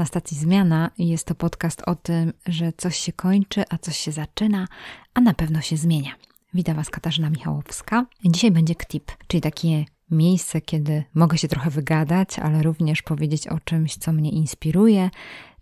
na stacji Zmiana. Jest to podcast o tym, że coś się kończy, a coś się zaczyna, a na pewno się zmienia. Witam Was Katarzyna Michałowska. Dzisiaj będzie KTIP, czyli takie miejsce, kiedy mogę się trochę wygadać, ale również powiedzieć o czymś, co mnie inspiruje,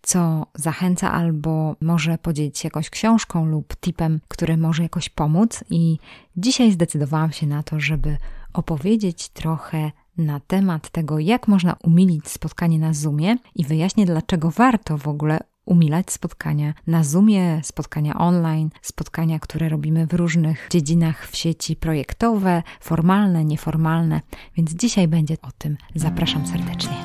co zachęca, albo może podzielić się jakąś książką lub tipem, który może jakoś pomóc. I dzisiaj zdecydowałam się na to, żeby opowiedzieć trochę na temat tego, jak można umilić spotkanie na Zoomie i wyjaśnię, dlaczego warto w ogóle umilać spotkania na Zoomie, spotkania online, spotkania, które robimy w różnych dziedzinach w sieci projektowe, formalne, nieformalne. Więc dzisiaj będzie o tym. Zapraszam serdecznie.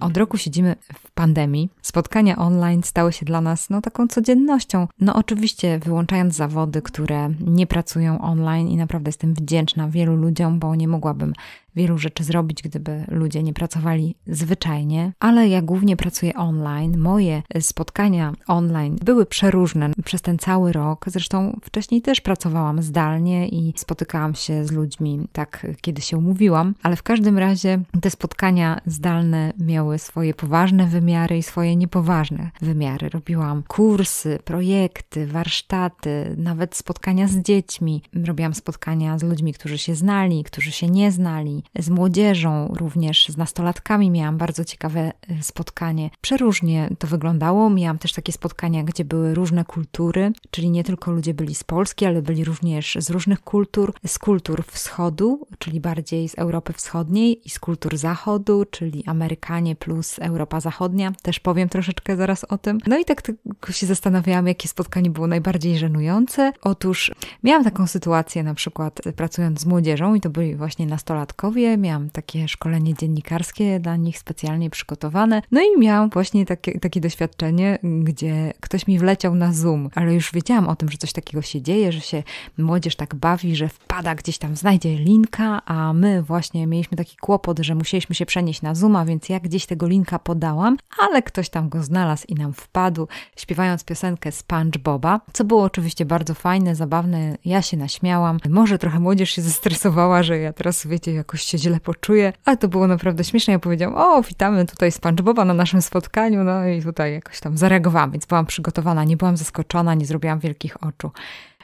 Od roku siedzimy pandemii spotkania online stały się dla nas no, taką codziennością. No oczywiście wyłączając zawody, które nie pracują online i naprawdę jestem wdzięczna wielu ludziom, bo nie mogłabym wielu rzeczy zrobić, gdyby ludzie nie pracowali zwyczajnie, ale ja głównie pracuję online. Moje spotkania online były przeróżne przez ten cały rok. Zresztą wcześniej też pracowałam zdalnie i spotykałam się z ludźmi tak, kiedy się umówiłam, ale w każdym razie te spotkania zdalne miały swoje poważne wymiary i swoje niepoważne wymiary. Robiłam kursy, projekty, warsztaty, nawet spotkania z dziećmi. Robiłam spotkania z ludźmi, którzy się znali, którzy się nie znali z młodzieżą, również z nastolatkami miałam bardzo ciekawe y, spotkanie. Przeróżnie to wyglądało. Miałam też takie spotkania, gdzie były różne kultury, czyli nie tylko ludzie byli z Polski, ale byli również z różnych kultur, z kultur wschodu, czyli bardziej z Europy Wschodniej i z kultur zachodu, czyli Amerykanie plus Europa Zachodnia. Też powiem troszeczkę zaraz o tym. No i tak tylko się zastanawiałam, jakie spotkanie było najbardziej żenujące. Otóż miałam taką sytuację na przykład y, pracując z młodzieżą i to byli właśnie nastolatko. Krakowie, miałam takie szkolenie dziennikarskie dla nich specjalnie przygotowane. No i miałam właśnie takie, takie doświadczenie, gdzie ktoś mi wleciał na Zoom, ale już wiedziałam o tym, że coś takiego się dzieje, że się młodzież tak bawi, że wpada gdzieś tam, znajdzie linka, a my właśnie mieliśmy taki kłopot, że musieliśmy się przenieść na Zoom, a więc ja gdzieś tego linka podałam, ale ktoś tam go znalazł i nam wpadł, śpiewając piosenkę SpongeBoba, co było oczywiście bardzo fajne, zabawne, ja się naśmiałam. Może trochę młodzież się zestresowała, że ja teraz, wiecie, jakoś jakoś się źle poczuje, ale to było naprawdę śmieszne. Ja powiedziałam, o, witamy tutaj SpongeBoba na naszym spotkaniu, no i tutaj jakoś tam zareagowałam, więc byłam przygotowana, nie byłam zaskoczona, nie zrobiłam wielkich oczu.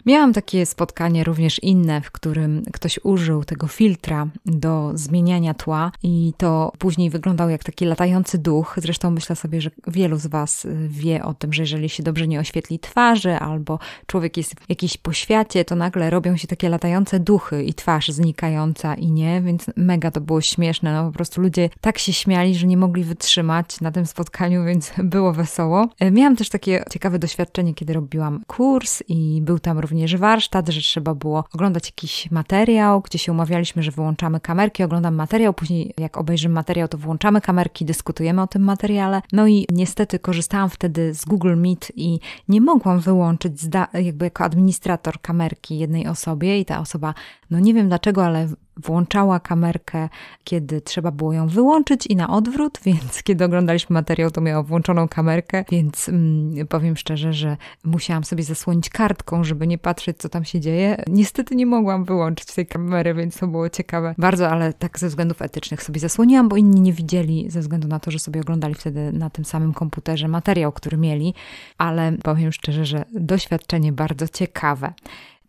Miałam takie spotkanie również inne, w którym ktoś użył tego filtra do zmieniania tła i to później wyglądał jak taki latający duch. Zresztą myślę sobie, że wielu z Was y, wie o tym, że jeżeli się dobrze nie oświetli twarzy albo człowiek jest w jakiejś poświacie, to nagle robią się takie latające duchy i twarz znikająca i nie, więc mega to było śmieszne. No po prostu ludzie tak się śmiali, że nie mogli wytrzymać na tym spotkaniu, więc było wesoło. E, miałam też takie ciekawe doświadczenie, kiedy robiłam kurs i był tam również warsztat, że trzeba było oglądać jakiś materiał, gdzie się umawialiśmy, że wyłączamy kamerki, oglądam materiał, później jak obejrzymy materiał, to włączamy kamerki, dyskutujemy o tym materiale. No i niestety korzystałam wtedy z Google Meet i nie mogłam wyłączyć jakby jako administrator kamerki jednej osobie i ta osoba, no nie wiem dlaczego, ale włączała kamerkę, kiedy trzeba było ją wyłączyć i na odwrót, więc kiedy oglądaliśmy materiał, to miała włączoną kamerkę, więc mm, powiem szczerze, że musiałam sobie zasłonić kartką, żeby nie patrzeć, co tam się dzieje. Niestety nie mogłam wyłączyć tej kamery, więc to było ciekawe bardzo, ale tak ze względów etycznych sobie zasłoniłam, bo inni nie widzieli ze względu na to, że sobie oglądali wtedy na tym samym komputerze materiał, który mieli, ale powiem szczerze, że doświadczenie bardzo ciekawe.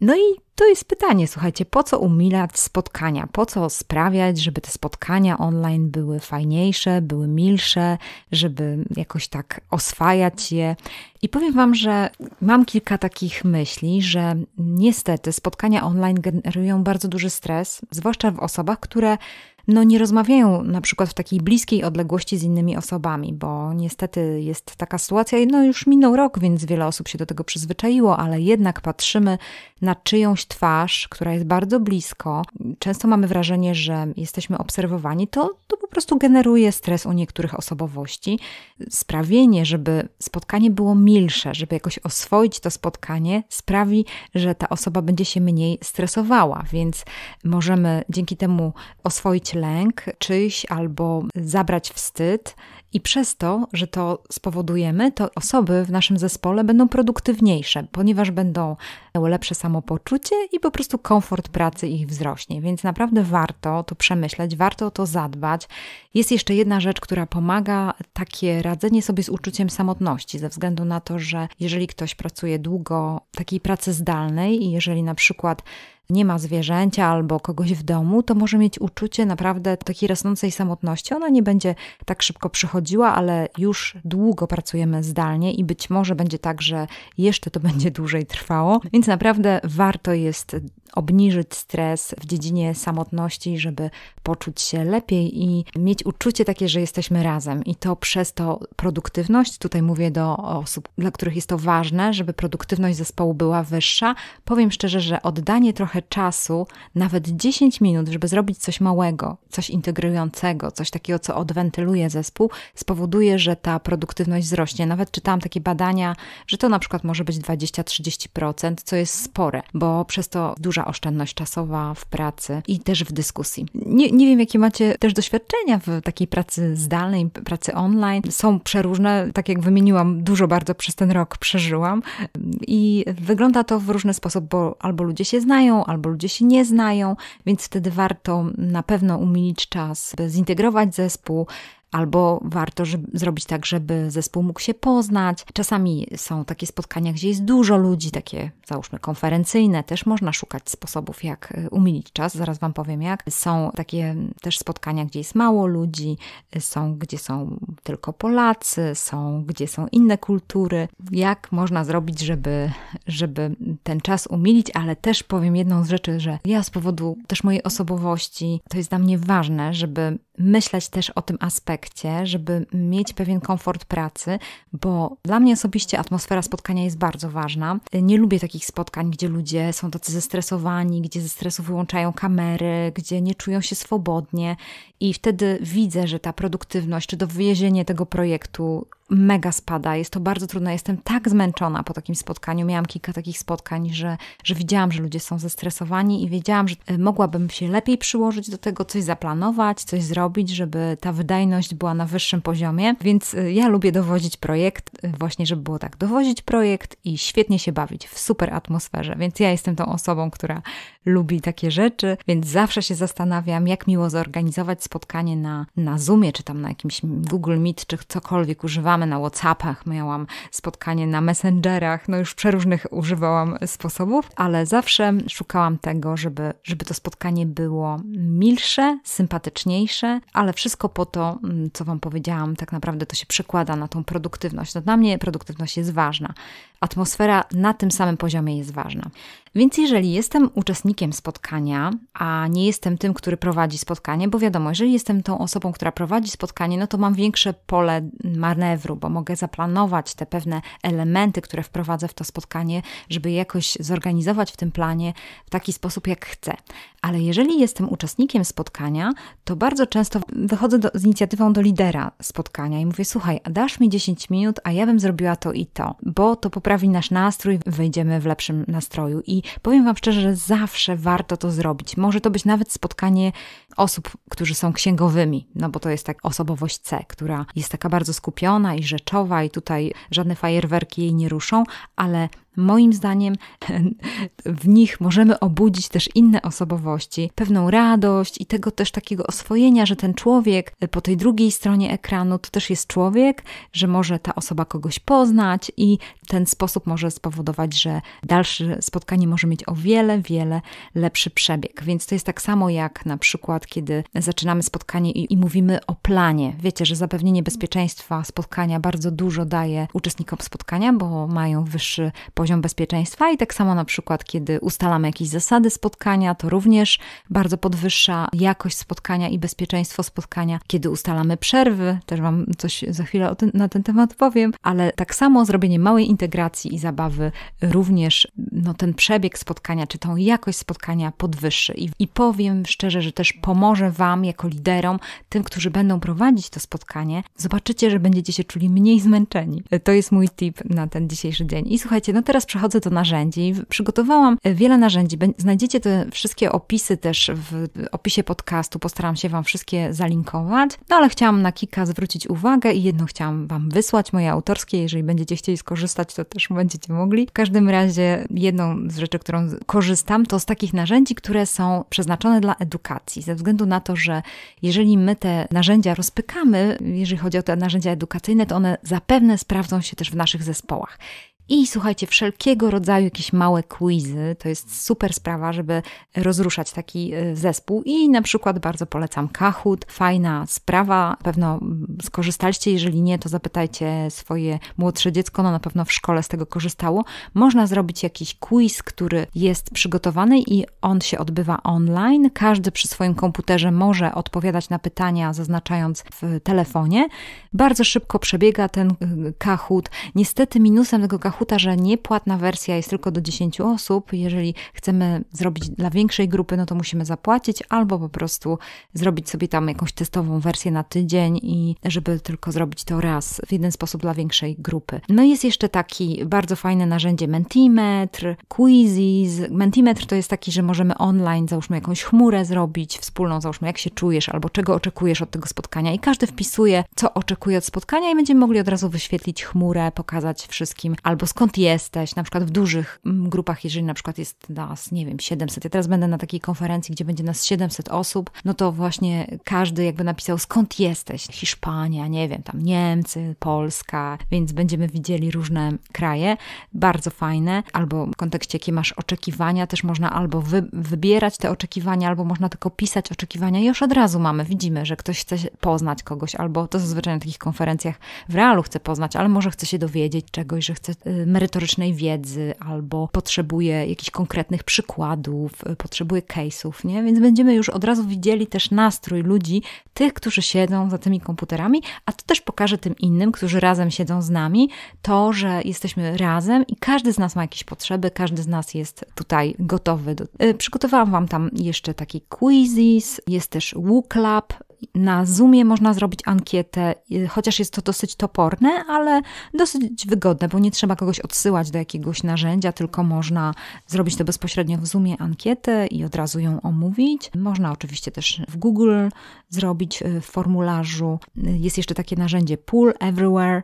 No i to jest pytanie, słuchajcie, po co umilać spotkania? Po co sprawiać, żeby te spotkania online były fajniejsze, były milsze, żeby jakoś tak oswajać je? I powiem Wam, że mam kilka takich myśli, że niestety spotkania online generują bardzo duży stres, zwłaszcza w osobach, które no nie rozmawiają na przykład w takiej bliskiej odległości z innymi osobami, bo niestety jest taka sytuacja, no już minął rok, więc wiele osób się do tego przyzwyczaiło, ale jednak patrzymy na czyjąś twarz, która jest bardzo blisko. Często mamy wrażenie, że jesteśmy obserwowani, to, to po prostu generuje stres u niektórych osobowości. Sprawienie, żeby spotkanie było milsze, żeby jakoś oswoić to spotkanie, sprawi, że ta osoba będzie się mniej stresowała, więc możemy dzięki temu oswoić lęk czyjś albo zabrać wstyd i przez to, że to spowodujemy, to osoby w naszym zespole będą produktywniejsze, ponieważ będą miały lepsze samopoczucie i po prostu komfort pracy ich wzrośnie. Więc naprawdę warto to przemyśleć, warto o to zadbać. Jest jeszcze jedna rzecz, która pomaga, takie radzenie sobie z uczuciem samotności, ze względu na to, że jeżeli ktoś pracuje długo takiej pracy zdalnej i jeżeli na przykład nie ma zwierzęcia albo kogoś w domu, to może mieć uczucie naprawdę takiej rosnącej samotności. Ona nie będzie tak szybko przychodziła wychodziła, ale już długo pracujemy zdalnie i być może będzie tak, że jeszcze to będzie dłużej trwało, więc naprawdę warto jest obniżyć stres w dziedzinie samotności, żeby poczuć się lepiej i mieć uczucie takie, że jesteśmy razem. I to przez to produktywność, tutaj mówię do osób, dla których jest to ważne, żeby produktywność zespołu była wyższa. Powiem szczerze, że oddanie trochę czasu, nawet 10 minut, żeby zrobić coś małego, coś integrującego, coś takiego, co odwentyluje zespół, spowoduje, że ta produktywność wzrośnie. Nawet czytałam takie badania, że to na przykład może być 20-30%, co jest spore, bo przez to duża oszczędność czasowa w pracy i też w dyskusji. Nie, nie wiem, jakie macie też doświadczenia w takiej pracy zdalnej, pracy online. Są przeróżne, tak jak wymieniłam, dużo bardzo przez ten rok przeżyłam i wygląda to w różny sposób, bo albo ludzie się znają, albo ludzie się nie znają, więc wtedy warto na pewno umilić czas, by zintegrować zespół, albo warto żeby, zrobić tak, żeby zespół mógł się poznać. Czasami są takie spotkania, gdzie jest dużo ludzi, takie załóżmy konferencyjne, też można szukać sposobów, jak y, umilić czas, zaraz Wam powiem jak. Są takie też spotkania, gdzie jest mało ludzi, są gdzie są tylko Polacy, są gdzie są inne kultury. Jak można zrobić, żeby, żeby ten czas umilić, ale też powiem jedną z rzeczy, że ja z powodu też mojej osobowości, to jest dla mnie ważne, żeby myśleć też o tym aspekcie, żeby mieć pewien komfort pracy, bo dla mnie osobiście atmosfera spotkania jest bardzo ważna. Nie lubię takich spotkań, gdzie ludzie są tacy zestresowani, gdzie ze stresu wyłączają kamery, gdzie nie czują się swobodnie. I wtedy widzę, że ta produktywność czy wyjezienie tego projektu mega spada. Jest to bardzo trudne. Jestem tak zmęczona po takim spotkaniu. Miałam kilka takich spotkań, że, że widziałam, że ludzie są zestresowani i wiedziałam, że e, mogłabym się lepiej przyłożyć do tego, coś zaplanować, coś zrobić, żeby ta wydajność była na wyższym poziomie. Więc e, ja lubię dowozić projekt, e, właśnie, żeby było tak, dowozić projekt i świetnie się bawić w super atmosferze. Więc ja jestem tą osobą, która lubi takie rzeczy, więc zawsze się zastanawiam, jak miło zorganizować spotkanie na, na Zoomie, czy tam na jakimś Google Meet, czy cokolwiek używamy, na Whatsappach, miałam spotkanie na Messengerach, no już przeróżnych używałam sposobów, ale zawsze szukałam tego, żeby, żeby to spotkanie było milsze, sympatyczniejsze, ale wszystko po to, mm, co Wam powiedziałam, tak naprawdę to się przekłada na tą produktywność. No dla mnie produktywność jest ważna. Atmosfera na tym samym poziomie jest ważna. Więc jeżeli jestem uczestnikiem spotkania, a nie jestem tym, który prowadzi spotkanie, bo wiadomo, jeżeli jestem tą osobą, która prowadzi spotkanie, no to mam większe pole manewru, bo mogę zaplanować te pewne elementy, które wprowadzę w to spotkanie, żeby jakoś zorganizować w tym planie w taki sposób, jak chcę. Ale jeżeli jestem uczestnikiem spotkania, to bardzo często wychodzę do, z inicjatywą do lidera spotkania i mówię: Słuchaj, dasz mi 10 minut, a ja bym zrobiła to i to, bo to poprawi nasz nastrój, wyjdziemy w lepszym nastroju. I powiem Wam szczerze, że zawsze warto to zrobić. Może to być nawet spotkanie osób, którzy są są księgowymi, no bo to jest tak osobowość C, która jest taka bardzo skupiona i rzeczowa i tutaj żadne fajerwerki jej nie ruszą, ale Moim zdaniem w nich możemy obudzić też inne osobowości, pewną radość i tego też takiego oswojenia, że ten człowiek e, po tej drugiej stronie ekranu to też jest człowiek, że może ta osoba kogoś poznać i ten sposób może spowodować, że dalsze spotkanie może mieć o wiele, wiele lepszy przebieg. Więc to jest tak samo jak na przykład, kiedy zaczynamy spotkanie i, i mówimy o planie. Wiecie, że zapewnienie bezpieczeństwa spotkania bardzo dużo daje uczestnikom spotkania, bo mają wyższy poziom poziom bezpieczeństwa i tak samo na przykład, kiedy ustalamy jakieś zasady spotkania, to również bardzo podwyższa jakość spotkania i bezpieczeństwo spotkania. Kiedy ustalamy przerwy, też Wam coś za chwilę ten, na ten temat powiem, ale tak samo zrobienie małej integracji i zabawy również no, ten przebieg spotkania, czy tą jakość spotkania podwyższy. I, I powiem szczerze, że też pomoże Wam jako liderom, tym, którzy będą prowadzić to spotkanie, zobaczycie, że będziecie się czuli mniej zmęczeni. To jest mój tip na ten dzisiejszy dzień. I słuchajcie, no teraz teraz przechodzę do narzędzi. Przygotowałam wiele narzędzi. Znajdziecie te wszystkie opisy też w opisie podcastu. Postaram się Wam wszystkie zalinkować. No ale chciałam na kilka zwrócić uwagę i jedno chciałam Wam wysłać, moje autorskie. Jeżeli będziecie chcieli skorzystać, to też będziecie mogli. W każdym razie jedną z rzeczy, którą korzystam, to z takich narzędzi, które są przeznaczone dla edukacji. Ze względu na to, że jeżeli my te narzędzia rozpykamy, jeżeli chodzi o te narzędzia edukacyjne, to one zapewne sprawdzą się też w naszych zespołach. I słuchajcie, wszelkiego rodzaju jakieś małe quizy. To jest super sprawa, żeby rozruszać taki y, zespół. I na przykład bardzo polecam Kahoot. Fajna sprawa. Na pewno skorzystaliście. Jeżeli nie, to zapytajcie swoje młodsze dziecko. No na pewno w szkole z tego korzystało. Można zrobić jakiś quiz, który jest przygotowany i on się odbywa online. Każdy przy swoim komputerze może odpowiadać na pytania, zaznaczając w telefonie. Bardzo szybko przebiega ten y, Kahoot. Niestety minusem tego Kahootu Kahuta, że niepłatna wersja jest tylko do 10 osób. Jeżeli chcemy zrobić dla większej grupy, no to musimy zapłacić albo po prostu zrobić sobie tam jakąś testową wersję na tydzień i żeby tylko zrobić to raz w jeden sposób dla większej grupy. No i jest jeszcze taki bardzo fajne narzędzie Mentimeter, Quizzes. Mentimeter to jest taki, że możemy online, załóżmy jakąś chmurę zrobić, wspólną, załóżmy jak się czujesz albo czego oczekujesz od tego spotkania i każdy wpisuje, co oczekuje od spotkania i będziemy mogli od razu wyświetlić chmurę, pokazać wszystkim albo albo skąd jesteś, na przykład w dużych mm, grupach, jeżeli na przykład jest nas, nie wiem, 700, ja teraz będę na takiej konferencji, gdzie będzie nas 700 osób, no to właśnie każdy jakby napisał skąd jesteś, Hiszpania, nie wiem, tam Niemcy, Polska, więc będziemy widzieli różne kraje, bardzo fajne, albo w kontekście jakie masz oczekiwania, też można albo wy, wybierać te oczekiwania, albo można tylko pisać oczekiwania i już od razu mamy, widzimy, że ktoś chce poznać kogoś, albo to zazwyczaj na takich konferencjach w realu chce poznać, ale może chce się dowiedzieć czegoś, że chce merytorycznej wiedzy albo potrzebuje jakichś konkretnych przykładów, potrzebuje case'ów, nie? Więc będziemy już od razu widzieli też nastrój ludzi, tych, którzy siedzą za tymi komputerami, a to też pokaże tym innym, którzy razem siedzą z nami, to, że jesteśmy razem i każdy z nas ma jakieś potrzeby, każdy z nas jest tutaj gotowy. Do... E, przygotowałam Wam tam jeszcze taki quizzes, jest też WooClub, na Zoomie można zrobić ankietę, y, chociaż jest to dosyć toporne, ale dosyć wygodne, bo nie trzeba kogoś odsyłać do jakiegoś narzędzia, tylko można zrobić to bezpośrednio w Zoomie ankietę i od razu ją omówić. Można oczywiście też w Google zrobić y, w formularzu. Y, jest jeszcze takie narzędzie Pool Everywhere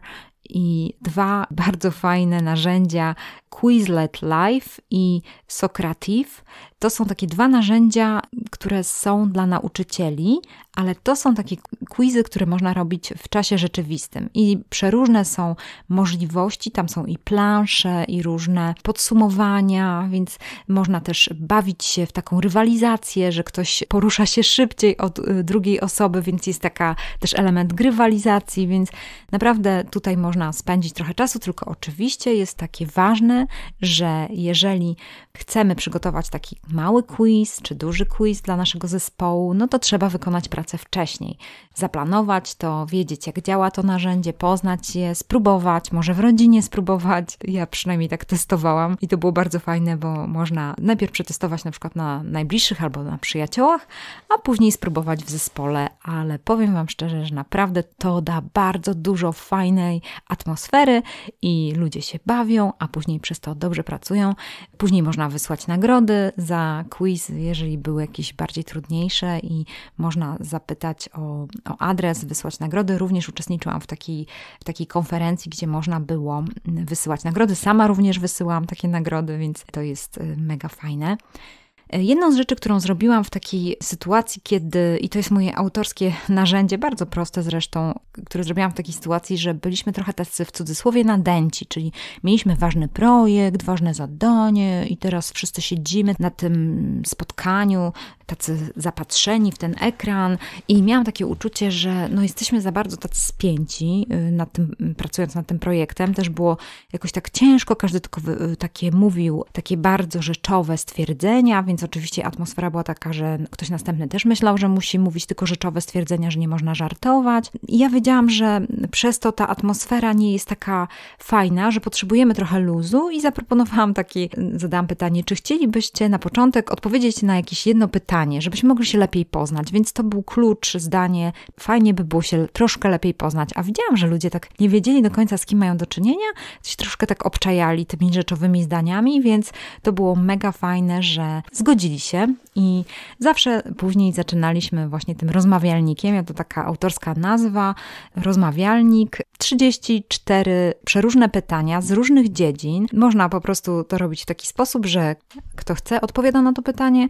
i dwa bardzo fajne narzędzia Quizlet Live i Socrative. To są takie dwa narzędzia, które są dla nauczycieli, ale to są takie quizy, które można robić w czasie rzeczywistym i przeróżne są możliwości, tam są i plansze, i różne podsumowania, więc można też bawić się w taką rywalizację, że ktoś porusza się szybciej od y, drugiej osoby, więc jest taka też element grywalizacji, więc naprawdę tutaj można można spędzić trochę czasu, tylko oczywiście jest takie ważne, że jeżeli chcemy przygotować taki mały quiz czy duży quiz dla naszego zespołu, no to trzeba wykonać pracę wcześniej. Zaplanować to, wiedzieć jak działa to narzędzie, poznać je, spróbować, może w rodzinie spróbować. Ja przynajmniej tak testowałam i to było bardzo fajne, bo można najpierw przetestować na przykład na najbliższych albo na przyjaciołach, a później spróbować w zespole, ale powiem Wam szczerze, że naprawdę to da bardzo dużo fajnej atmosfery i ludzie się bawią, a później przez to dobrze pracują. Później można wysłać nagrody za quiz, jeżeli były jakieś bardziej trudniejsze i można zapytać o, o adres, wysłać nagrody. Również uczestniczyłam w takiej, w takiej konferencji, gdzie można było wysyłać nagrody. Sama również wysyłam takie nagrody, więc to jest y, mega fajne. E, jedną z rzeczy, którą zrobiłam w takiej sytuacji, kiedy, i to jest moje autorskie narzędzie, bardzo proste zresztą, które zrobiłam w takiej sytuacji, że byliśmy trochę tacy w cudzysłowie nadęci, czyli mieliśmy ważny projekt, ważne zadanie, i teraz wszyscy siedzimy na tym spotkaniu, tacy zapatrzeni w ten ekran, i miałam takie uczucie, że no jesteśmy za bardzo tacy spięci, y, nad tym, y, pracując nad tym projektem. Też było jakoś tak ciężko, każdy tylko y, takie mówił, takie bardzo rzeczowe stwierdzenia, więc oczywiście atmosfera była taka, że ktoś następny też myślał, że musi mówić tylko rzeczowe stwierdzenia, że nie można żartować. I ja wiedziałam, że przez to ta atmosfera nie jest taka fajna, że potrzebujemy trochę luzu i zaproponowałam takie zadałam pytanie, czy chcielibyście na początek odpowiedzieć na jakieś jedno pytanie, żebyśmy mogli się lepiej poznać, więc to był klucz, zdanie, fajnie by było się troszkę lepiej poznać, a widziałam, że ludzie tak nie wiedzieli do końca, z kim mają do czynienia, się troszkę tak obczajali tymi rzeczowymi zdaniami, więc to było mega fajne, że zgodzili zgodzili się i zawsze później zaczynaliśmy właśnie tym rozmawialnikiem. Ja To taka autorska nazwa, rozmawialnik. 34 przeróżne pytania z różnych dziedzin. Można po prostu to robić w taki sposób, że kto chce, odpowiada na to pytanie,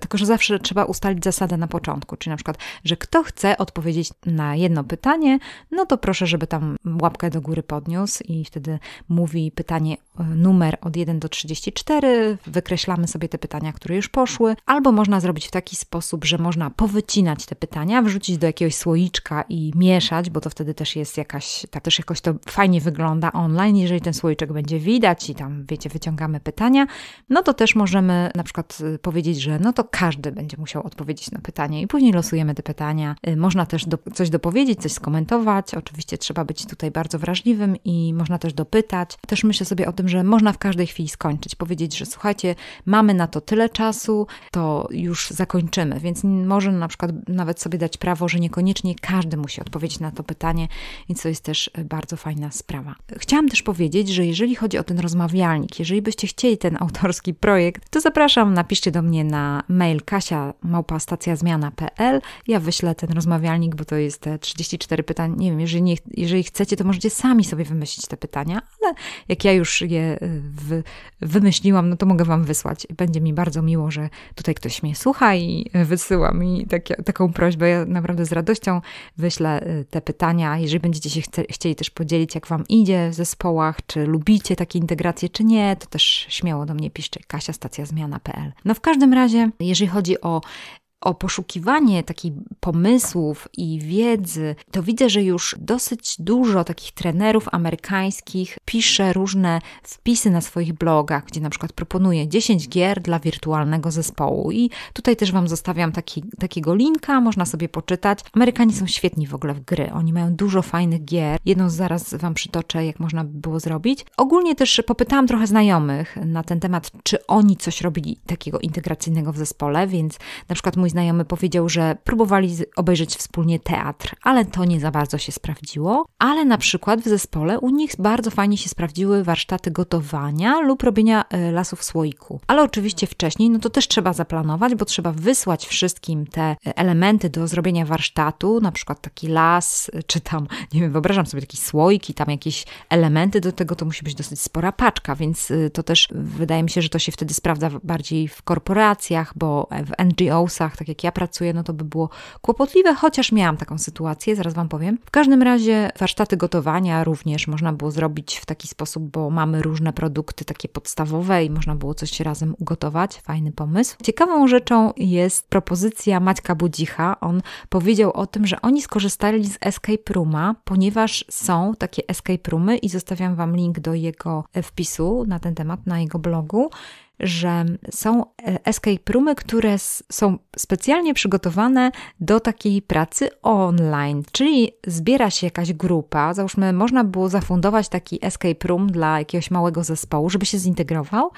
tylko że zawsze trzeba ustalić zasadę na początku, czyli na przykład, że kto chce odpowiedzieć na jedno pytanie, no to proszę, żeby tam łapkę do góry podniósł i wtedy mówi pytanie e, numer od 1 do 34, wykreślamy sobie te pytania, które które już poszły, albo można zrobić w taki sposób, że można powycinać te pytania, wrzucić do jakiegoś słoiczka i mieszać, bo to wtedy też jest jakaś, tak też jakoś to fajnie wygląda online, jeżeli ten słoiczek będzie widać i tam, wiecie, wyciągamy pytania, no to też możemy na przykład y, powiedzieć, że no to każdy będzie musiał odpowiedzieć na pytanie i później losujemy te pytania. Y, można też do, coś dopowiedzieć, coś skomentować, oczywiście trzeba być tutaj bardzo wrażliwym i można też dopytać. Też myślę sobie o tym, że można w każdej chwili skończyć, powiedzieć, że słuchajcie, mamy na to tyle czasu, to już zakończymy. Więc może na przykład nawet sobie dać prawo, że niekoniecznie każdy musi odpowiedzieć na to pytanie, i to jest też e, bardzo fajna sprawa. Chciałam też powiedzieć, że jeżeli chodzi o ten rozmawialnik, jeżeli byście chcieli ten autorski projekt, to zapraszam, napiszcie do mnie na mail kasia Ja wyślę ten rozmawialnik, bo to jest e, te 34 pytań. Nie wiem, jeżeli, nie, jeżeli chcecie, to możecie sami sobie wymyślić te pytania, ale jak ja już je e, w, wymyśliłam, no to mogę Wam wysłać. Będzie mi bardzo bardzo miło, że tutaj ktoś mnie słucha i wysyła mi takie, taką prośbę. Ja naprawdę z radością wyślę y, te pytania. Jeżeli będziecie się chce, chcieli też podzielić, jak Wam idzie w zespołach, czy lubicie takie integracje, czy nie, to też śmiało do mnie piszcie. Kasia Stacja Zmiana.pl. No w każdym razie, jeżeli chodzi o o poszukiwanie takich pomysłów i wiedzy, to widzę, że już dosyć dużo takich trenerów amerykańskich pisze różne wpisy na swoich blogach, gdzie na przykład proponuje 10 gier dla wirtualnego zespołu. I tutaj też Wam zostawiam taki, takiego linka, można sobie poczytać. Amerykanie są świetni w ogóle w gry, oni mają dużo fajnych gier. Jedną zaraz Wam przytoczę, jak można by było zrobić. Ogólnie też popytałam trochę znajomych na ten temat, czy oni coś robili takiego integracyjnego w zespole, więc na przykład mój mój znajomy powiedział, że próbowali obejrzeć wspólnie teatr, ale to nie za bardzo się sprawdziło. Ale na przykład w zespole u nich bardzo fajnie się sprawdziły warsztaty gotowania lub robienia e, lasów słoiku. Ale oczywiście wcześniej, no to też trzeba zaplanować, bo trzeba wysłać wszystkim te e, elementy do zrobienia warsztatu, na przykład taki las, e, czy tam, nie wiem, wyobrażam sobie takie słoiki, tam jakieś elementy do tego, to musi być dosyć spora paczka, więc to też wydaje mi się, że to się wtedy sprawdza bardziej w korporacjach, bo w NGO-sach tak jak ja pracuję, no to by było kłopotliwe, chociaż miałam taką sytuację, zaraz Wam powiem. W każdym razie warsztaty gotowania również można było zrobić w taki sposób, bo mamy różne produkty takie podstawowe i można było coś razem ugotować. Fajny pomysł. Ciekawą rzeczą jest propozycja Maćka Budzicha. On powiedział o tym, że oni skorzystali z escape rooma, ponieważ są takie escape roomy i zostawiam Wam link do jego wpisu na ten temat na jego blogu że są e, escape roomy, które są specjalnie przygotowane do takiej pracy online, czyli zbiera się jakaś grupa, załóżmy, można było zafundować taki escape room dla jakiegoś małego zespołu, żeby się zintegrował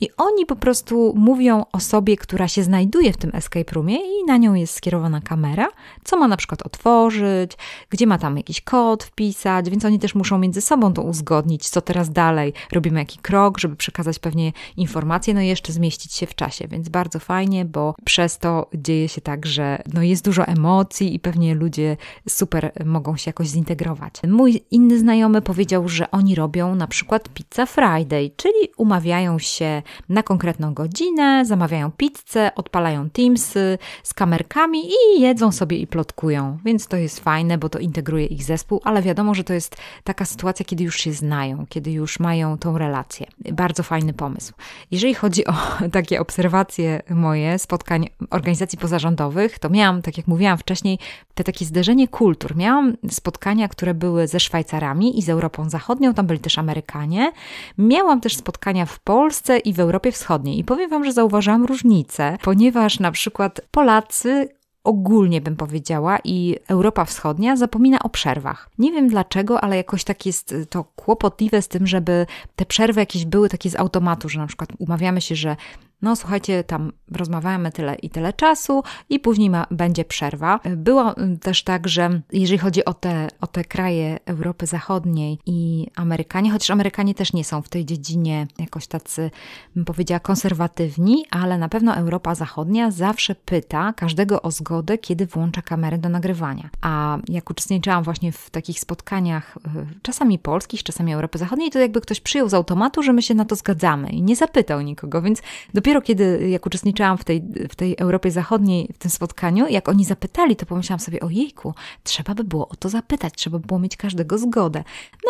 i oni po prostu mówią osobie, która się znajduje w tym escape roomie i na nią jest skierowana kamera, co ma na przykład otworzyć, gdzie ma tam jakiś kod wpisać, więc oni też muszą między sobą to uzgodnić, co teraz dalej, robimy jaki krok, żeby przekazać pewnie informacje no jeszcze zmieścić się w czasie, więc bardzo fajnie, bo przez to dzieje się tak, że no jest dużo emocji i pewnie ludzie super mogą się jakoś zintegrować. Mój inny znajomy powiedział, że oni robią na przykład Pizza Friday, czyli umawiają się na konkretną godzinę, zamawiają pizzę, odpalają Teamsy z kamerkami i jedzą sobie i plotkują. Więc to jest fajne, bo to integruje ich zespół, ale wiadomo, że to jest taka sytuacja, kiedy już się znają, kiedy już mają tą relację. Bardzo fajny pomysł. Jeżeli chodzi o takie obserwacje moje spotkań organizacji pozarządowych, to miałam, tak jak mówiłam wcześniej, te takie zderzenie kultur. Miałam spotkania, które były ze Szwajcarami i z Europą Zachodnią, tam byli też Amerykanie. Miałam też spotkania w Polsce i w Europie Wschodniej. I powiem Wam, że zauważyłam różnice, ponieważ na przykład Polacy ogólnie bym powiedziała, i Europa Wschodnia zapomina o przerwach. Nie wiem dlaczego, ale jakoś tak jest y, to kłopotliwe z tym, żeby te przerwy jakieś były takie z automatu, że na przykład umawiamy się, że no słuchajcie, tam rozmawiamy tyle i tyle czasu i później ma, będzie przerwa. Było mm, też tak, że jeżeli chodzi o te, o te kraje Europy Zachodniej i Amerykanie, chociaż Amerykanie też nie są w tej dziedzinie jakoś tacy, bym powiedziała, konserwatywni, ale na pewno Europa Zachodnia zawsze pyta każdego o zgodę, kiedy włącza kamerę do nagrywania. A jak uczestniczyłam właśnie w takich spotkaniach, y, czasami polskich, czasami Europy Zachodniej, to jakby ktoś przyjął z automatu, że my się na to zgadzamy i nie zapytał nikogo, więc dopiero dopiero kiedy, jak uczestniczyłam w tej, w tej Europie Zachodniej, w tym spotkaniu, jak oni zapytali, to pomyślałam sobie, ojejku, trzeba by było o to zapytać, trzeba by było mieć każdego zgodę.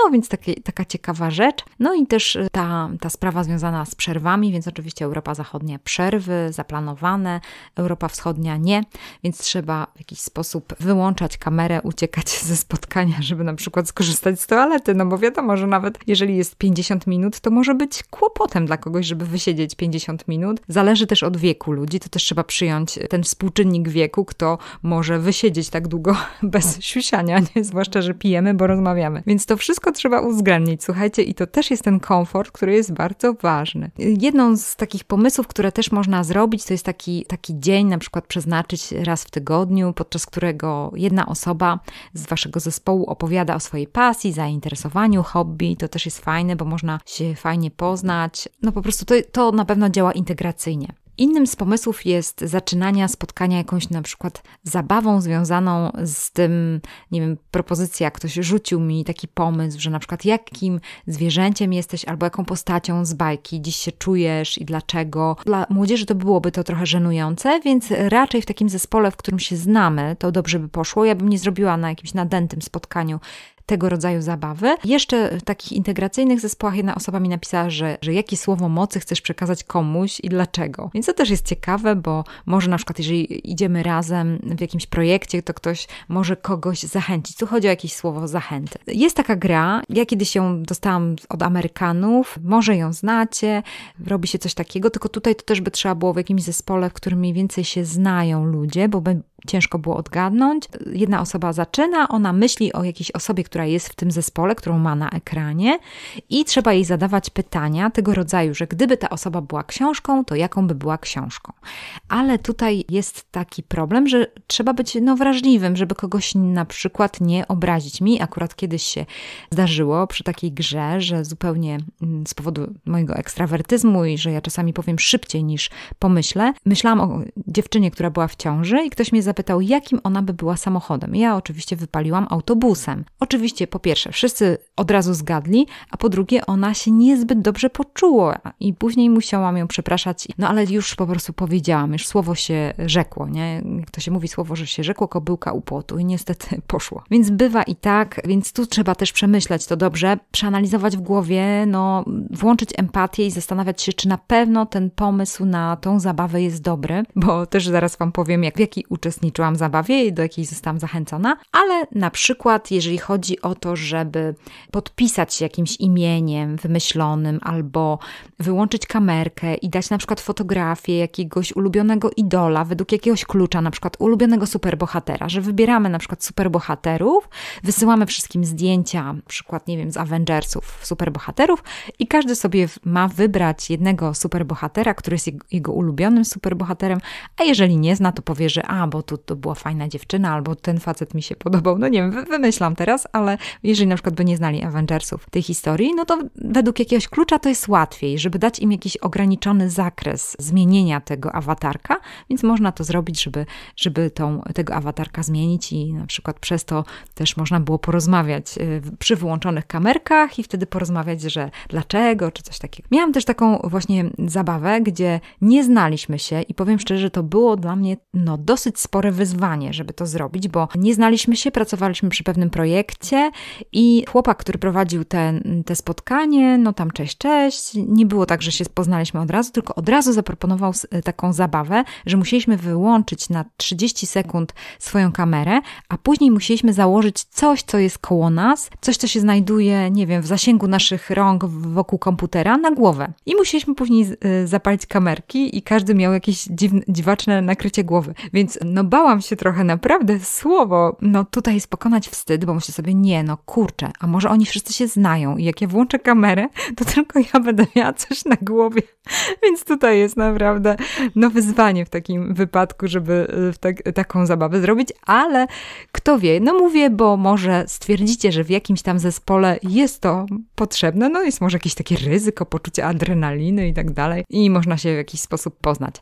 No więc takie, taka ciekawa rzecz. No i też e, ta, ta sprawa związana z przerwami, więc oczywiście Europa Zachodnia przerwy zaplanowane, Europa Wschodnia nie, więc trzeba w jakiś sposób wyłączać kamerę, uciekać ze spotkania, żeby na przykład skorzystać z toalety, no bo wiadomo, że nawet jeżeli jest 50 minut, to może być kłopotem dla kogoś, żeby wysiedzieć 50 minut, minut. Zależy też od wieku ludzi, to też trzeba przyjąć ten współczynnik wieku, kto może wysiedzieć tak długo bez siusiania, nie? zwłaszcza, że pijemy, bo rozmawiamy. Więc to wszystko trzeba uwzględnić, słuchajcie, i to też jest ten komfort, który jest bardzo ważny. Jedną z takich pomysłów, które też można zrobić, to jest taki, taki dzień na przykład przeznaczyć raz w tygodniu, podczas którego jedna osoba z waszego zespołu opowiada o swojej pasji, zainteresowaniu, hobby. To też jest fajne, bo można się fajnie poznać. No po prostu to, to na pewno działa integracyjnie integracyjnie. Innym z pomysłów jest zaczynania spotkania jakąś na przykład zabawą związaną z tym, nie wiem, propozycja, ktoś rzucił mi taki pomysł, że na przykład jakim zwierzęciem jesteś albo jaką postacią z bajki dziś się czujesz i dlaczego. Dla młodzieży to byłoby to trochę żenujące, więc raczej w takim zespole, w którym się znamy, to dobrze by poszło. Ja bym nie zrobiła na jakimś nadętym spotkaniu tego rodzaju zabawy. Jeszcze w takich integracyjnych zespołach jedna osoba mi napisała, że, że jakie słowo mocy chcesz przekazać komuś i dlaczego. Więc to też jest ciekawe, bo może na przykład, jeżeli idziemy razem w jakimś projekcie, to ktoś może kogoś zachęcić. Tu chodzi o jakieś słowo zachęty. Jest taka gra, ja kiedyś ją dostałam od Amerykanów, może ją znacie, robi się coś takiego, tylko tutaj to też by trzeba było w jakimś zespole, w którym mniej więcej się znają ludzie, bo ciężko było odgadnąć. Jedna osoba zaczyna, ona myśli o jakiejś osobie, która jest w tym zespole, którą ma na ekranie, i trzeba jej zadawać pytania tego rodzaju, że gdyby ta osoba była książką, to jaką by była książką. Ale tutaj jest taki problem, że trzeba być no, wrażliwym, żeby kogoś na przykład nie obrazić. Mi akurat kiedyś się zdarzyło przy takiej grze, że zupełnie mm, z powodu mojego ekstrawertyzmu i że ja czasami powiem szybciej niż pomyślę, myślałam o dziewczynie, która była w ciąży i ktoś mnie zapytał, jakim ona by była samochodem. Ja oczywiście wypaliłam autobusem. Oczywiście, po pierwsze, wszyscy od razu zgadli, a po drugie, ona się niezbyt dobrze poczuła i później musiałam ją przepraszać. No ale już po prostu powiedziałam, już słowo się rzekło, nie? Jak to się mówi słowo, że się rzekło, kobyłka u płotu i niestety poszło. Więc bywa i tak, więc tu trzeba też przemyśleć to dobrze, przeanalizować w głowie, no, włączyć empatię i zastanawiać się, czy na pewno ten pomysł na tą zabawę jest dobry, bo też zaraz Wam powiem, jak, w jaki uczestniczyłam uczestniczyłam w zabawie i do jakiejś zostałam zachęcona, ale na przykład jeżeli chodzi o to, żeby podpisać się jakimś imieniem wymyślonym albo wyłączyć kamerkę i dać na przykład fotografię jakiegoś ulubionego idola według jakiegoś klucza, na przykład ulubionego superbohatera, że wybieramy na przykład superbohaterów, wysyłamy wszystkim zdjęcia, na przykład, nie wiem, z Avengersów, superbohaterów i każdy sobie ma wybrać jednego superbohatera, który jest jego ulubionym superbohaterem, a jeżeli nie zna, to powie, że a, bo tu to była fajna dziewczyna, albo ten facet mi się podobał. No nie wiem, wymyślam teraz, ale jeżeli na przykład by nie znali Avengersów tej historii, no to według jakiegoś klucza to jest łatwiej, żeby dać im jakiś ograniczony zakres zmienienia tego awatarka, więc można to zrobić, żeby, żeby tą, tego awatarka zmienić i na przykład przez to też można było porozmawiać y, przy wyłączonych kamerkach i wtedy porozmawiać, że dlaczego, czy coś takiego. Miałam też taką właśnie zabawę, gdzie nie znaliśmy się i powiem szczerze, to było dla mnie no, dosyć sporo spore wyzwanie, żeby to zrobić, bo nie znaliśmy się, pracowaliśmy przy pewnym projekcie i chłopak, który prowadził te, te spotkanie, no tam cześć, cześć, nie było tak, że się poznaliśmy od razu, tylko od razu zaproponował taką zabawę, że musieliśmy wyłączyć na 30 sekund swoją kamerę, a później musieliśmy założyć coś, co jest koło nas, coś, co się znajduje, nie wiem, w zasięgu naszych rąk wokół komputera na głowę. I musieliśmy później y, zapalić kamerki i każdy miał jakieś dziwne, dziwaczne nakrycie głowy. Więc no bałam się trochę, naprawdę, słowo. No tutaj jest pokonać wstyd, bo myślę sobie, nie, no kurczę, a może oni wszyscy się znają i jak ja włączę kamerę, to tylko ja będę miała coś na głowie. Więc tutaj jest naprawdę, no wyzwanie w takim wypadku, żeby y, w tak, taką zabawę zrobić, ale kto wie, no mówię, bo może stwierdzicie, że w jakimś tam zespole jest to potrzebne, no jest może jakieś takie ryzyko, poczucie adrenaliny i tak dalej i można się w jakiś sposób poznać.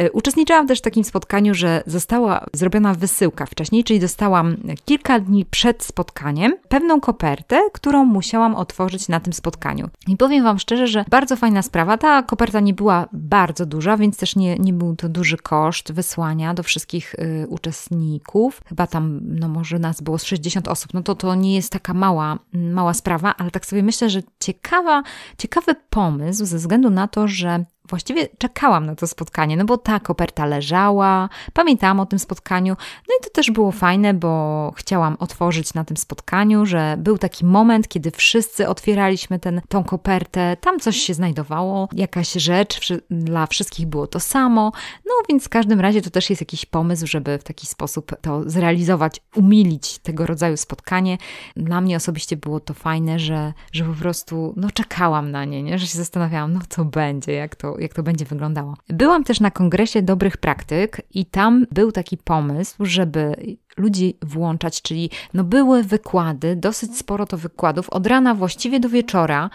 E, uczestniczyłam też w takim spotkaniu, że została zrobiona wysyłka wcześniej, czyli dostałam kilka dni przed spotkaniem pewną kopertę, którą musiałam otworzyć na tym spotkaniu. I powiem Wam szczerze, że bardzo fajna sprawa. Ta koperta nie była bardzo duża, więc też nie, nie był to duży koszt wysłania do wszystkich y, uczestników. Chyba tam, no może nas było z 60 osób, no to to nie jest taka mała, mała sprawa, ale tak sobie myślę, że ciekawa, ciekawy pomysł ze względu na to, że właściwie czekałam na to spotkanie, no bo ta koperta leżała, pamiętałam o tym spotkaniu, no i to też było fajne, bo chciałam otworzyć na tym spotkaniu, że był taki moment, kiedy wszyscy otwieraliśmy ten, tą kopertę, tam coś się znajdowało, jakaś rzecz, dla wszystkich było to samo, no więc w każdym razie to też jest jakiś pomysł, żeby w taki sposób to zrealizować, umilić tego rodzaju spotkanie. Dla mnie osobiście było to fajne, że, że po prostu no czekałam na nie, nie? że się zastanawiałam, no co będzie, jak to, jak to będzie wyglądało. Byłam też na kongresie dobrych praktyk i tam był taki pomysł, żeby ludzi włączać, czyli no były wykłady, dosyć sporo to wykładów, od rana właściwie do wieczora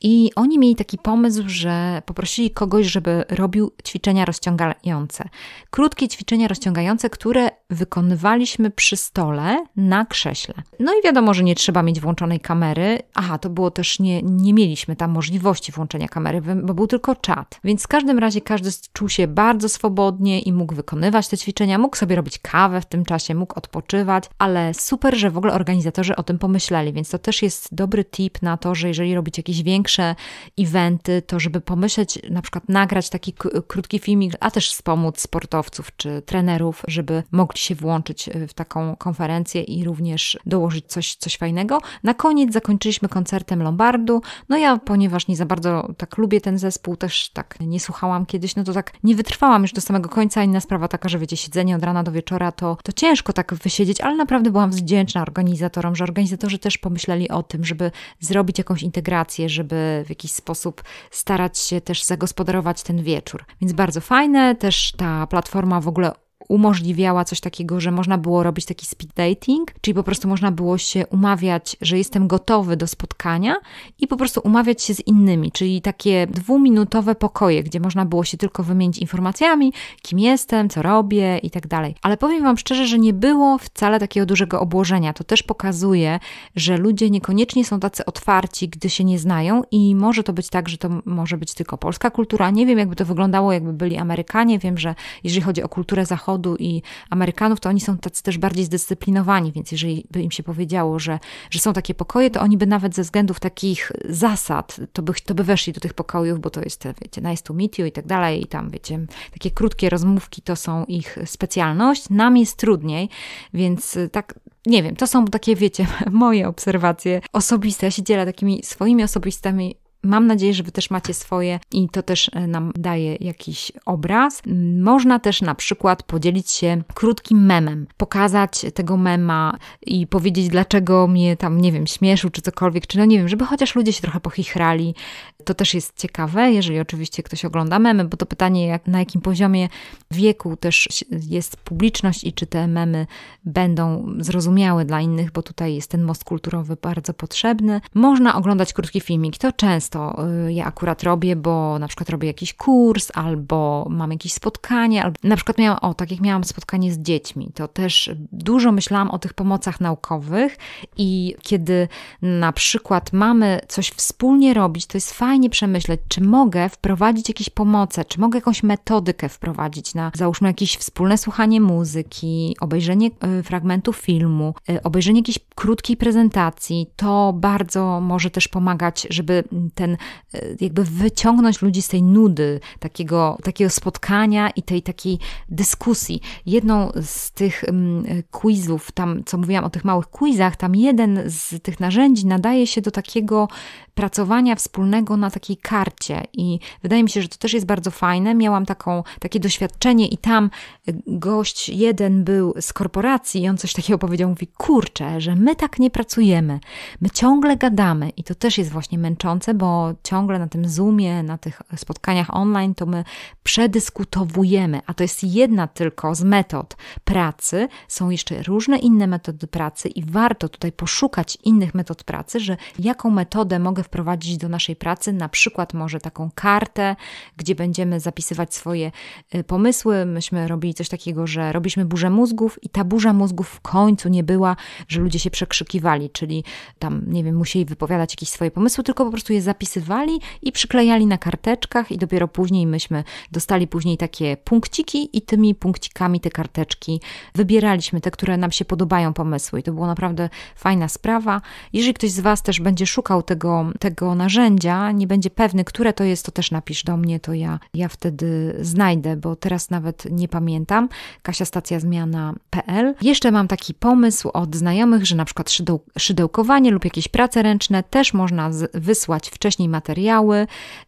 i oni mieli taki pomysł, że poprosili kogoś, żeby robił ćwiczenia rozciągające. Krótkie ćwiczenia rozciągające, które wykonywaliśmy przy stole na krześle. No i wiadomo, że nie trzeba mieć włączonej kamery. Aha, to było też nie, nie mieliśmy tam możliwości włączenia kamery, bo był tylko czat. Więc w każdym razie każdy czuł się bardzo swobodnie i mógł wykonywać te ćwiczenia, mógł sobie robić kawę w tym czasie, mógł odpoczywać, ale super, że w ogóle organizatorzy o tym pomyśleli, więc to też jest dobry tip na to, że jeżeli robić jakieś większe eventy, to żeby pomyśleć, na przykład nagrać taki krótki filmik, a też wspomóc sportowców czy trenerów, żeby mogli się włączyć e, w taką konferencję i również dołożyć coś, coś fajnego. Na koniec zakończyliśmy koncertem Lombardu. No ja, ponieważ nie za bardzo tak lubię ten zespół, też tak nie słuchałam kiedyś, no to tak nie wytrwałam już do samego końca. Inna sprawa taka, że wiecie, siedzenie od rana do wieczora to, to ciężko tak wysiedzieć, ale naprawdę byłam wdzięczna organizatorom, że organizatorzy też pomyśleli o tym, żeby zrobić jakąś integrację, żeby w jakiś sposób starać się też zagospodarować ten wieczór. Więc bardzo fajne, też ta platforma w ogóle umożliwiała coś takiego, że można było robić taki speed dating, czyli po prostu można było się umawiać, że jestem gotowy do spotkania i po prostu umawiać się z innymi, czyli takie dwuminutowe pokoje, gdzie można było się tylko wymienić informacjami, kim jestem, co robię i tak dalej. Ale powiem Wam szczerze, że nie było wcale takiego dużego obłożenia. To też pokazuje, że ludzie niekoniecznie są tacy otwarci, gdy się nie znają i może to być tak, że to może być tylko polska kultura. Nie wiem, jakby to wyglądało, jakby byli Amerykanie. Wiem, że jeżeli chodzi o kulturę zachodnią, Zachodu i Amerykanów, to oni są tacy też bardziej zdyscyplinowani, więc jeżeli by im się powiedziało, że, że są takie pokoje, to oni by nawet ze względów takich zasad, to by, to by weszli do tych pokojów, bo to jest, wiecie, nice to meet you i tak dalej i tam, wiecie, takie krótkie rozmówki to są ich specjalność. Nam jest trudniej, więc y, tak, nie wiem, to są takie, wiecie, moje obserwacje osobiste. Ja się dzielę takimi swoimi osobistymi Mam nadzieję, że Wy też macie swoje i to też e, nam daje jakiś obraz. Można też na przykład podzielić się krótkim memem, pokazać tego mema i powiedzieć, dlaczego mnie tam, nie wiem, śmieszył czy cokolwiek, czy no nie wiem, żeby chociaż ludzie się trochę pochichrali. To też jest ciekawe, jeżeli oczywiście ktoś ogląda memy, bo to pytanie, jak, na jakim poziomie wieku też jest publiczność i czy te memy będą zrozumiałe dla innych, bo tutaj jest ten most kulturowy bardzo potrzebny. Można oglądać krótki filmik, to często często y, ja akurat robię, bo na przykład robię jakiś kurs albo mam jakieś spotkanie, albo na przykład miałam, o tak jak miałam spotkanie z dziećmi, to też dużo myślałam o tych pomocach naukowych i kiedy na przykład mamy coś wspólnie robić, to jest fajnie przemyśleć, czy mogę wprowadzić jakieś pomoce, czy mogę jakąś metodykę wprowadzić na załóżmy jakieś wspólne słuchanie muzyki, obejrzenie y, fragmentu filmu, y, obejrzenie jakiejś krótkiej prezentacji, to bardzo może też pomagać, żeby te ten e, jakby wyciągnąć ludzi z tej nudy, takiego, takiego spotkania i tej takiej dyskusji. Jedną z tych mm, quizów, tam co mówiłam o tych małych quizach, tam jeden z tych narzędzi nadaje się do takiego pracowania wspólnego na takiej karcie i wydaje mi się, że to też jest bardzo fajne. Miałam taką, takie doświadczenie i tam gość jeden był z korporacji i on coś takiego powiedział, mówi kurczę, że my tak nie pracujemy, my ciągle gadamy i to też jest właśnie męczące, bo ciągle na tym Zoomie, na tych spotkaniach online, to my przedyskutowujemy, a to jest jedna tylko z metod pracy. Są jeszcze różne inne metody pracy i warto tutaj poszukać innych metod pracy, że jaką metodę mogę wprowadzić do naszej pracy, na przykład może taką kartę, gdzie będziemy zapisywać swoje y, pomysły. Myśmy robili coś takiego, że robiliśmy burzę mózgów i ta burza mózgów w końcu nie była, że ludzie się przekrzykiwali, czyli tam, nie wiem, musieli wypowiadać jakieś swoje pomysły, tylko po prostu je zapisać zapisywali i przyklejali na karteczkach i dopiero później myśmy dostali później takie punkciki i tymi punkcikami te karteczki wybieraliśmy, te, które nam się podobają pomysły i to było naprawdę fajna sprawa. Jeżeli ktoś z Was też będzie szukał tego, tego narzędzia, nie będzie pewny, które to jest, to też napisz do mnie, to ja, ja wtedy znajdę, bo teraz nawet nie pamiętam. Kasia Stacja Zmiana.pl. Jeszcze mam taki pomysł od znajomych, że na przykład szydeł, szydełkowanie lub jakieś prace ręczne też można z, wysłać w wcześniej materiały,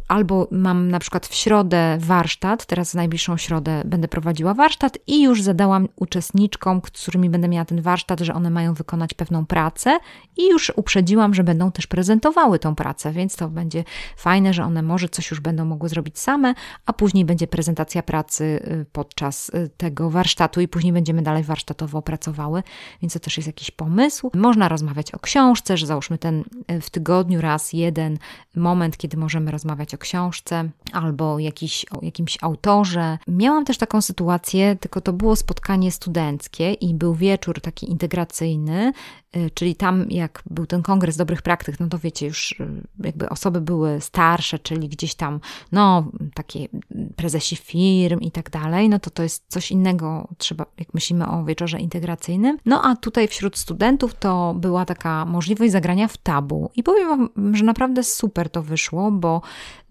albo mam na przykład w środę warsztat, teraz w najbliższą środę będę prowadziła warsztat i już zadałam uczestniczkom, z którymi będę miała ten warsztat, że one mają wykonać pewną pracę i już uprzedziłam, że będą też prezentowały tą pracę, więc to będzie fajne, że one może coś już będą mogły zrobić same, a później będzie prezentacja pracy y, podczas y, tego warsztatu i później będziemy dalej warsztatowo pracowały, więc to też jest jakiś pomysł. Można rozmawiać o książce, że załóżmy ten y, w tygodniu raz jeden moment, kiedy możemy rozmawiać o książce albo jakiś, o jakimś autorze. Miałam też taką sytuację, tylko to było spotkanie studenckie i był wieczór taki integracyjny Y, czyli tam jak był ten kongres dobrych praktyk, no to wiecie, już y, jakby osoby były starsze, czyli gdzieś tam, no, takie prezesi firm i tak dalej, no to to jest coś innego, trzeba, jak myślimy o wieczorze integracyjnym. No a tutaj wśród studentów to była taka możliwość zagrania w tabu i powiem Wam, że naprawdę super to wyszło, bo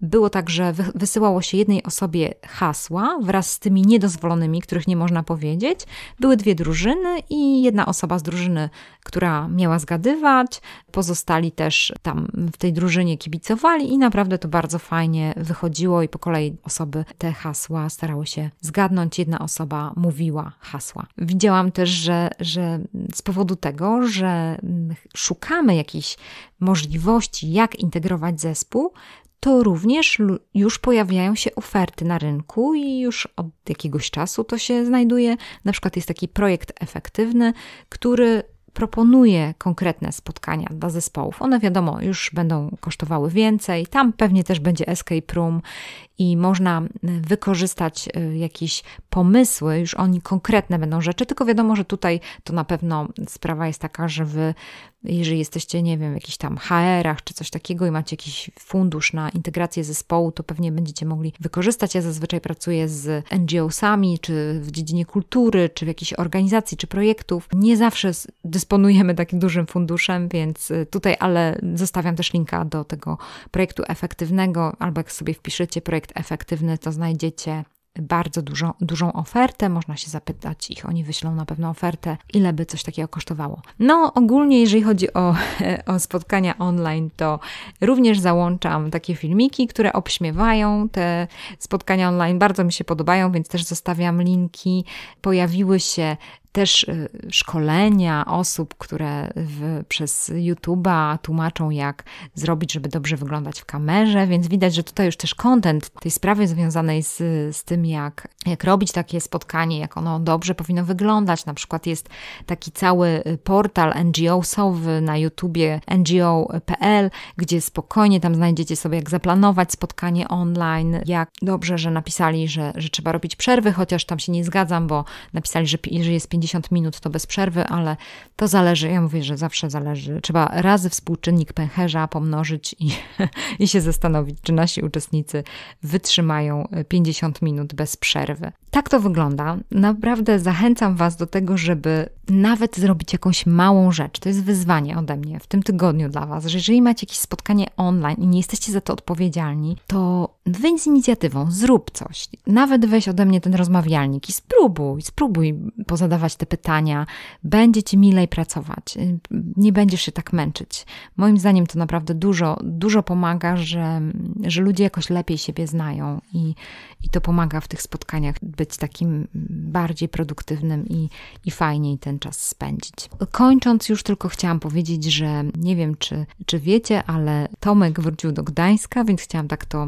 było tak, że wysyłało się jednej osobie hasła wraz z tymi niedozwolonymi, których nie można powiedzieć. Były dwie drużyny i jedna osoba z drużyny, która miała zgadywać, pozostali też tam w tej drużynie kibicowali i naprawdę to bardzo fajnie wychodziło i po kolei osoby te hasła starały się zgadnąć. Jedna osoba mówiła hasła. Widziałam też, że, że z powodu tego, że mm, szukamy jakichś możliwości, jak integrować zespół, to również już pojawiają się oferty na rynku i już od jakiegoś czasu to się znajduje. Na przykład jest taki projekt efektywny, który proponuje konkretne spotkania dla zespołów. One wiadomo, już będą kosztowały więcej. Tam pewnie też będzie escape room i można wykorzystać e, jakieś pomysły, już oni konkretne będą rzeczy, tylko wiadomo, że tutaj to na pewno sprawa jest taka, że wy jeżeli jesteście, nie wiem, w jakichś tam HR-ach czy coś takiego i macie jakiś fundusz na integrację zespołu, to pewnie będziecie mogli wykorzystać. Ja zazwyczaj pracuję z NGO-sami, czy w dziedzinie kultury, czy w jakiejś organizacji, czy projektów. Nie zawsze dysponujemy takim dużym funduszem, więc y, tutaj, ale zostawiam też linka do tego projektu efektywnego, albo jak sobie wpiszecie projekt efektywny, to znajdziecie bardzo dużo, dużą ofertę, można się zapytać ich, oni wyślą na pewno ofertę, ile by coś takiego kosztowało. No, ogólnie, jeżeli chodzi o, o spotkania online, to również załączam takie filmiki, które obśmiewają te spotkania online. Bardzo mi się podobają, więc też zostawiam linki. Pojawiły się też y, szkolenia osób, które w, przez YouTube'a tłumaczą, jak zrobić, żeby dobrze wyglądać w kamerze, więc widać, że tutaj już też kontent tej sprawy związanej z, z tym, jak, jak robić takie spotkanie, jak ono dobrze powinno wyglądać. Na przykład jest taki cały portal NGO-sowy na YouTubie ngo.pl, gdzie spokojnie tam znajdziecie sobie, jak zaplanować spotkanie online, jak dobrze, że napisali, że, że trzeba robić przerwy, chociaż tam się nie zgadzam, bo napisali, że, że jest 50 50 minut to bez przerwy, ale to zależy, ja mówię, że zawsze zależy. Trzeba razy współczynnik pęcherza pomnożyć i, i się zastanowić, czy nasi uczestnicy wytrzymają 50 e, minut bez przerwy. Tak to wygląda. Naprawdę zachęcam Was do tego, żeby nawet zrobić jakąś małą rzecz. To jest wyzwanie ode mnie w tym tygodniu dla Was, że jeżeli macie jakieś spotkanie online i nie jesteście za to odpowiedzialni, to wyjdź z inicjatywą, zrób coś. Nawet weź ode mnie ten rozmawialnik i spróbuj, spróbuj pozadawać te pytania. Będzie ci milej pracować, nie będziesz się tak męczyć. Moim zdaniem to naprawdę dużo, dużo pomaga, że, że ludzie jakoś lepiej siebie znają i, i to pomaga w tych spotkaniach być takim bardziej produktywnym i, i fajniej ten czas spędzić. Kończąc, już tylko chciałam powiedzieć, że nie wiem, czy, czy wiecie, ale Tomek wrócił do Gdańska, więc chciałam tak to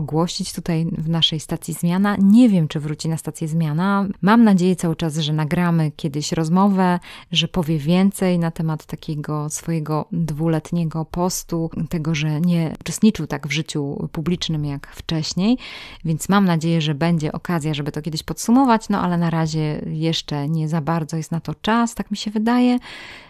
ogłosić tutaj w naszej stacji Zmiana. Nie wiem, czy wróci na stację Zmiana. Mam nadzieję cały czas, że nagramy kiedyś rozmowę, że powie więcej na temat takiego swojego dwuletniego postu, tego, że nie uczestniczył tak w życiu publicznym jak wcześniej, więc mam nadzieję, że będzie okazja, żeby to kiedyś podsumować, no ale na razie jeszcze nie za bardzo jest na to czas, tak mi się wydaje.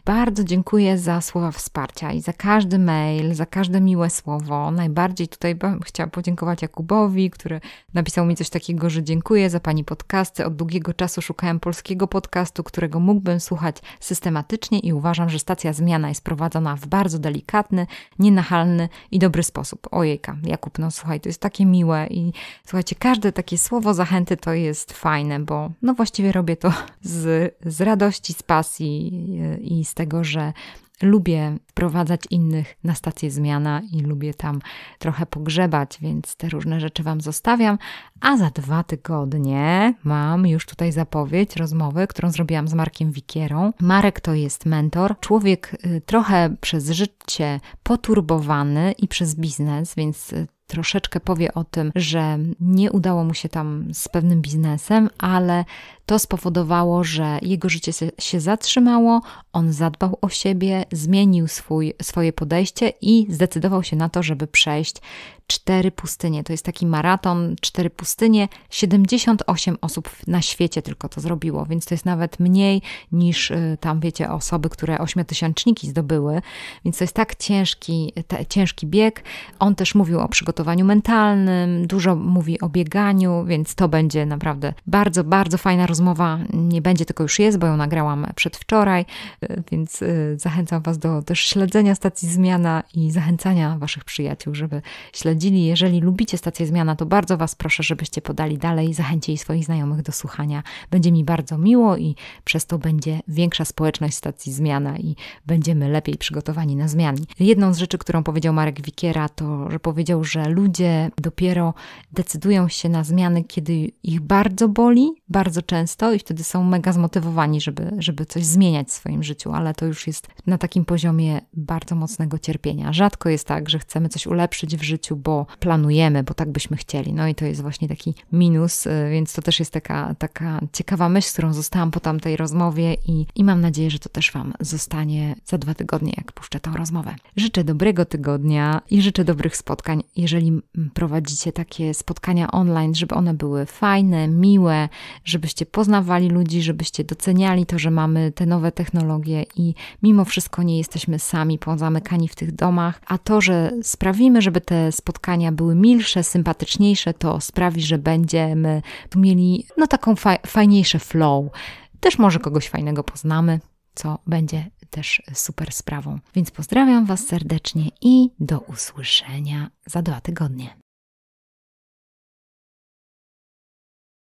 Bardzo dziękuję za słowa wsparcia i za każdy mail, za każde miłe słowo. Najbardziej tutaj bym chciała podziękować Jakubowi, który napisał mi coś takiego, że dziękuję za Pani podcasty. Od długiego czasu szukałem polskiego podcastu, którego mógłbym słuchać systematycznie i uważam, że stacja zmiana jest prowadzona w bardzo delikatny, nienachalny i dobry sposób. Ojejka, Jakub, no słuchaj, to jest takie miłe i słuchajcie, każde takie słowo zachęty to jest fajne, bo no właściwie robię to z, z radości, z pasji i z tego, że Lubię wprowadzać innych na stację zmiana i lubię tam trochę pogrzebać, więc te różne rzeczy Wam zostawiam. A za dwa tygodnie mam już tutaj zapowiedź rozmowy, którą zrobiłam z Markiem Wikierą. Marek to jest mentor, człowiek y, trochę przez życie poturbowany i przez biznes, więc y, troszeczkę powie o tym, że nie udało mu się tam z pewnym biznesem, ale to spowodowało, że jego życie się zatrzymało, on zadbał o siebie, zmienił swój, swoje podejście i zdecydował się na to, żeby przejść Cztery pustynie. To jest taki maraton, cztery pustynie. 78 osób na świecie tylko to zrobiło, więc to jest nawet mniej niż y, tam, wiecie, osoby, które ośmiotysięczniki zdobyły. Więc to jest tak ciężki, te, ciężki bieg. On też mówił o przygotowaniu mentalnym, dużo mówi o bieganiu, więc to będzie naprawdę bardzo, bardzo fajna rozmowa. Nie będzie, tylko już jest, bo ją nagrałam przedwczoraj, y, więc y, zachęcam Was do też śledzenia stacji Zmiana i zachęcania Waszych przyjaciół, żeby śledzić jeżeli lubicie stację Zmiana, to bardzo Was proszę, żebyście podali dalej, zachęcili swoich znajomych do słuchania. Będzie mi bardzo miło i przez to będzie większa społeczność stacji Zmiana i będziemy lepiej przygotowani na zmiany. Jedną z rzeczy, którą powiedział Marek Wikiera, to, że powiedział, że ludzie dopiero decydują się na zmiany, kiedy ich bardzo boli, bardzo często i wtedy są mega zmotywowani, żeby, żeby coś zmieniać w swoim życiu, ale to już jest na takim poziomie bardzo mocnego cierpienia. Rzadko jest tak, że chcemy coś ulepszyć w życiu, bo bo planujemy, bo tak byśmy chcieli. No i to jest właśnie taki minus, y, więc to też jest taka, taka ciekawa myśl, z którą zostałam po tamtej rozmowie i, i mam nadzieję, że to też Wam zostanie za dwa tygodnie, jak puszczę tą rozmowę. Życzę dobrego tygodnia i życzę dobrych spotkań. Jeżeli prowadzicie takie spotkania online, żeby one były fajne, miłe, żebyście poznawali ludzi, żebyście doceniali to, że mamy te nowe technologie i mimo wszystko nie jesteśmy sami pozamykani w tych domach, a to, że sprawimy, żeby te spotkania spotkania były milsze, sympatyczniejsze, to sprawi, że będziemy mieli no taką fa fajniejsze flow. Też może kogoś fajnego poznamy, co będzie też super sprawą. Więc pozdrawiam Was serdecznie i do usłyszenia za dwa tygodnie.